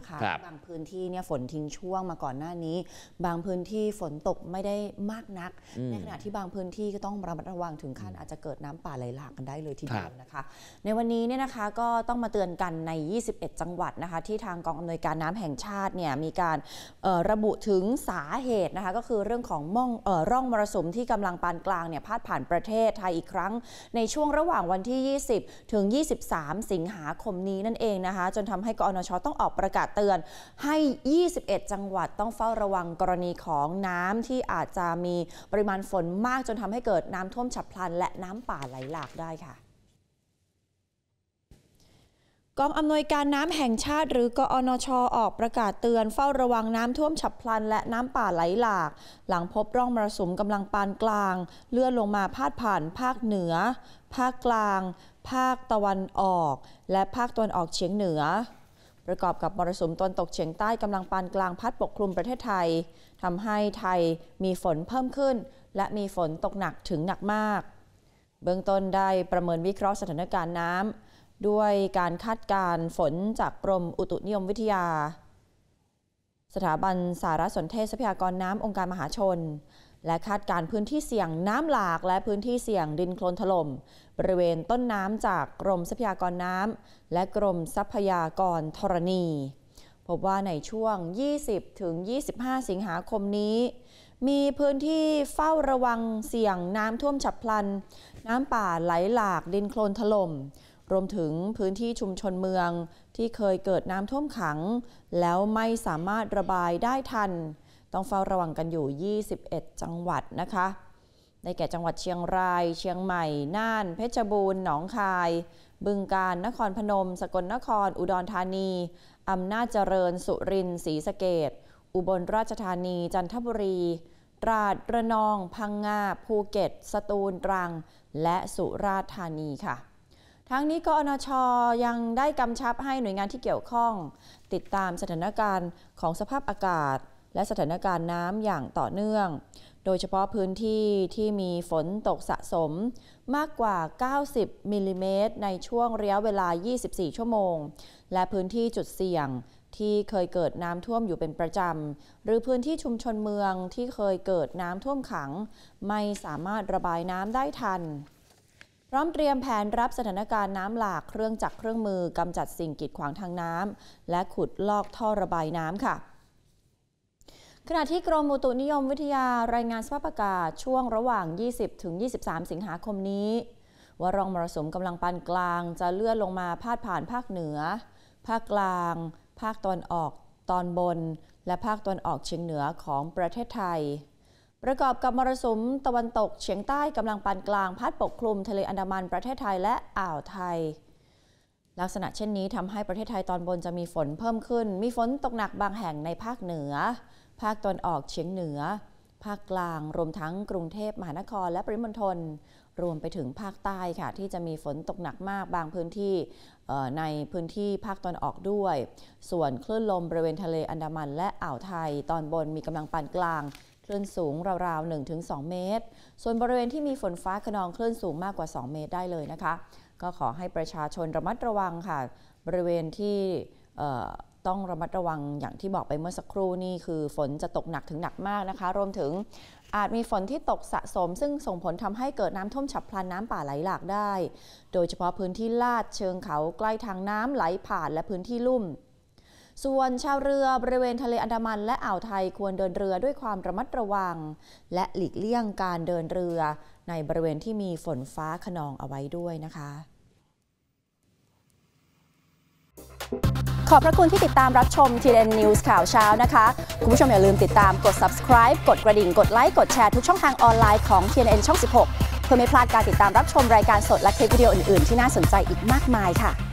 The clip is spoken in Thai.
ะคะบางพื้นที่เนี่ยฝนทิ้งช่วงมาก่อนหน้านี้ บางพื้นที่ฝนตกไม่ได้มากนักในขณะที่บางพื้นที่ก็ต้องระมัดระวังถึงขั้นอาจจะเกิดน้ำป่าไหลหลากกันได้เลยทีเดียวนะคะ ในวันนี้เนี่ยนะคะก็ต้องมาเตือนกันใน 21 จังหวัดนะคะที่ทางกองอำนวยการน้ำแห่งชาติเนี่ยมีการระบุถึงสาเหตุนะคะก็คือเรื่องของม่องร่องมรสุมที่กำลังปานกลางเนี่ยพาดผ่านประเทศไทยอีกครั้งในช่วงระหว่างวันที่ 20 ถึง 23 สิงหาคมนี้นั่นเองนะคะจนทำให้กอนชต้องออกประกาศเตือนให้ 21 จังหวัดต้องเฝ้าระวังกรณีของน้ำที่อาจจะมีปริมาณฝนมากจนทำให้เกิดน้ำท่วมฉับพลัน และน้ำป่าไหลหลากได้ค่ะ กองอำนวยการน้ำแห่งชาติหรือกอนชออกประกาศเตือนเฝ้าระวังน้ำท่วมฉับพลัน และน้ำป่าไหลหลาก หลังพบร่องมรสุมกำลังปานกลางเลื่อนลงมาพาดผ่านภาคเหนือ ภาคกลางภาคตะวันออก และภาคตะวันออกเฉียงเหนือประกอบกับมรสุมตนตกเฉียงใต้กำลังปานกลางพัดปกคลุมประเทศไทยทำให้ไทยมีฝนเพิ่มขึ้น และมีฝนตกหนักถึงหนักมาก เบื้องต้นได้ประเมินวิเคราะห์สถานการณ์น้ำด้วยการคาดการณ์ฝนจากกรมอุตุนิยมวิทยา สถาบันสารสนเทศทรัพยากรน้ำองค์การมหาชนและคาดการพื้นที่เสี่ยงน้ำหลากและพื้นที่เสี่ยงดินโคลนถลม่มบริเวณต้นน้ำจากกรมทรัพยากรน้ำและกรมทรัพยากรธรณี พบว่าในช่วง 20ถึง25 สิงหาคมนี้ มีพื้นที่เฝ้าระวังเสี่ยงน้ำท่วมฉับพลัน น้ำป่าไหลหลากดินโคลนถลม่มรวมถึงพื้นที่ชุมชนเมืองที่เคยเกิดน้ำท่วมขัง แล้วไม่สามารถระบายได้ทันต้องเฝ้าระวังกันอยู่ 21 จังหวัดนะคะได้แก่จังหวัดเชียงราย เชียงใหม่ น่าน เพชรบูรณ์ หนองคาย บึงกาฬ นครพนม สกลนคร อุดรธานี อำนาจเจริญ สุรินทร์ศรีสะเกดอุบลราชธานี จันทบุรี ตราด ระนอง พังงา ภูเก็ต สตูลตรัง และสุราษฎร์ธานีค่ะ ทั้งนี้กอนชยังได้กำชับให้หน่วยงานที่เกี่ยวข้อง ติดตามสถานการณ์ของสภาพอากาศและสถานการณ์น้ำอย่างต่อเนื่อง โดยเฉพาะพื้นที่ที่มีฝนตกสะสม มากกว่า 90มิลลิเมตร ในช่วงระยะเวลา 24 ชั่วโมง และพื้นที่จุดเสี่ยงที่เคยเกิดน้ำท่วมอยู่เป็นประจำ หรือพื้นที่ชุมชนเมืองที่เคยเกิดน้ำท่วมขัง ไม่สามารถระบายน้ำได้ทัน พร้อมเตรียมแผนรับสถานการณ์น้ำหลากเครื่องจักรเครื่องมือกำจัดสิ่งกีดขวางทางน้ำและขุดลอกท่อระบายน้ำค่ะขณะที่กรม อุตุนิยมวิทยารายงานสภาพอากาศ ช่วงระหว่าง 20 ถึง 23 สิงหาคมนี้ ว่ารองมรสุมกำลังปานกลางจะเลื่อนลงมาพาดผ่านภาคเหนือ ภาคกลาง ภาคตอนออก ตอนบน และภาคตอนออกเฉียงเหนือของประเทศไทย ประกอบกับมรสุมตะวันตกเฉียงใต้กำลังปานกลางพัดปกคลุม ทะเลอันดามันประเทศไทยและอ่าวไทย ลักษณะเช่นนี้ทำให้ประเทศไทยตอนบนจะมีฝนเพิ่มขึ้น มีฝนตกหนักบางแห่งในภาคเหนือภาคตอนออกเฉียงเหนือ ภาคกลาง รวมทั้งกรุงเทพมหานคร และปริมณฑลรวมไปถึงภาคใต้ค่ะที่จะมีฝนตกหนักมากบางพื้นที่ในพื้นที่ภาคตอนออกด้วย ส่วนคลื่นลมบริเวณทะเลอันดามัน และอ่าวไทย ตอนบนมีกำลังปานกลางคลื่นสูงราวๆ1-2 เมตร ส่วนบริเวณที่มีฝนฟ้าขนองคลื่นสูงมากกว่า 2 เมตรได้เลยนะคะ ก็ขอให้ประชาชนระมัดระวังค่ะบริเวณที่ต้องระมัดระวังอย่างที่บอกไปเมื่อสักครู่นี่คือฝนจะตกหนักถึงหนักมากนะคะ รวมถึงอาจมีฝนที่ตกสะสม ซึ่งส่งผลทำให้เกิดน้ำท่วมฉับพลันน้ำป่าไหลหลากได้ โดยเฉพาะพื้นที่ลาดเชิงเขาใกล้ทางน้ำไหลผ่านและพื้นที่ลุ่ม ส่วนชาวเรือบริเวณทะเลอันดามันและอ่าวไทยควรเดินเรือด้วยความระมัดระวัง และหลีกเลี่ยงการเดินเรือ ในบริเวณที่มีฝนฟ้าขนองเอาไว้ด้วยนะคะขอบพระคุณที่ติดตามรับชมทีเด็ s นิวส์ข่าวเช้านะคะ คุณผู้ชมอย่าลืมติดตามกด subscribe กดกระดิ่ง กดไลค์ กดแชร์ทุกช่องทางออนไลน์ของ TNN ช่อง 16 เพื่อไม่พลาดการติดตามรับชมรายการสดและคลิปวิดีโออื่น ๆ ที่น่าสนใจอีกมากมายค่ะ